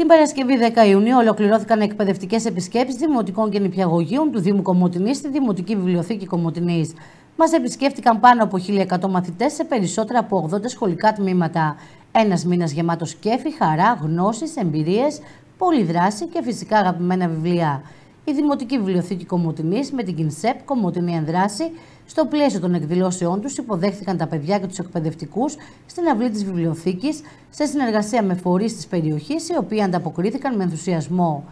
Την Παρασκευή 10 Ιουνίου ολοκληρώθηκαν εκπαιδευτικές επισκέψεις δημοτικών και νηπιαγωγείων του Δήμου Κομωτινής στη Δημοτική Βιβλιοθήκη Κομωτινής. Μας επισκέφτηκαν πάνω από 1.100 μαθητές σε περισσότερα από 80 σχολικά τμήματα. Ένας μήνας γεμάτος κέφι, χαρά, γνώσεις, εμπειρίες, πολυδράση και φυσικά αγαπημένα βιβλία η Δημοτική Βιβλιοθήκη Κομωτινής με την Κινσέπ Κομωτινή Ενδράση. Στο πλαίσιο των εκδηλώσεών τους, υποδέχτηκαν τα παιδιά και τους εκπαιδευτικούς στην αυλή της βιβλιοθήκης σε συνεργασία με φορείς της περιοχής, οι οποίοι ανταποκρίθηκαν με ενθουσιασμό.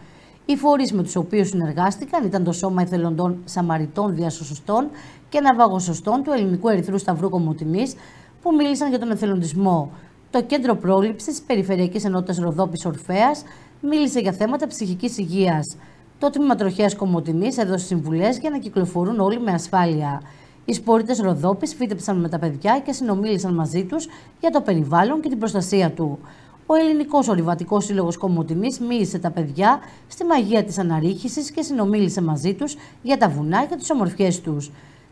Οι φορείς με τους οποίους συνεργάστηκαν ήταν το Σώμα Εθελοντών Σαμαριτών Διασωσωστών και Ναυαγοσωστών του Ελληνικού Ερυθρού Σταυρού Κομωτινής, που μίλησαν για τον εθελοντισμό. Το Κέντρο Πρόληψης Περιφερειακής Ενότητας Ροδόπης Ορφαία μίλησε για θέματα ψυχικής υγείας. Το τμήμα τροχέας Κομοτινή έδωσε συμβουλές για να κυκλοφορούν όλοι με ασφάλεια. Οι σπορείτε Ροδόπης φύτεψαν με τα παιδιά και συνομίλησαν μαζί τους για το περιβάλλον και την προστασία του. Ο Ελληνικός Ορειβατικός Σύλλογος Κομοτινή μίλησε τα παιδιά στη μαγεία της αναρρίχησης και συνομίλησε μαζί τους για τα βουνά και τις ομορφιές τους.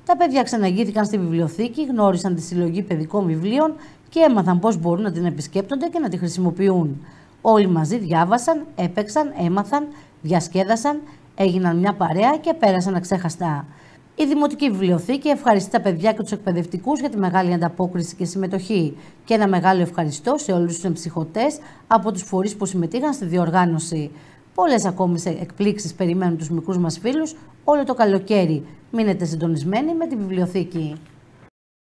Τα παιδιά ξαναγήθηκαν στη βιβλιοθήκη, γνώρισαν τη συλλογή παιδικών βιβλίων και έμαθαν πώς μπορούν να την επισκέπτονται και να τη χρησιμοποιούν. Όλοι μαζί διάβασαν, έπαιξαν, έμαθαν Διασκέδασαν, έγιναν μια παρέα και πέρασαν αξέχαστα. Η Δημοτική Βιβλιοθήκη ευχαριστεί τα παιδιά και τους εκπαιδευτικούς για τη μεγάλη ανταπόκριση και συμμετοχή. Και ένα μεγάλο ευχαριστώ σε όλους τους εμψυχωτές από τους φορείς που συμμετείχαν στη διοργάνωση. Πολλές ακόμη εκπλήξεις περιμένουν τους μικρούς μας φίλους όλο το καλοκαίρι. Μείνετε συντονισμένοι με τη βιβλιοθήκη.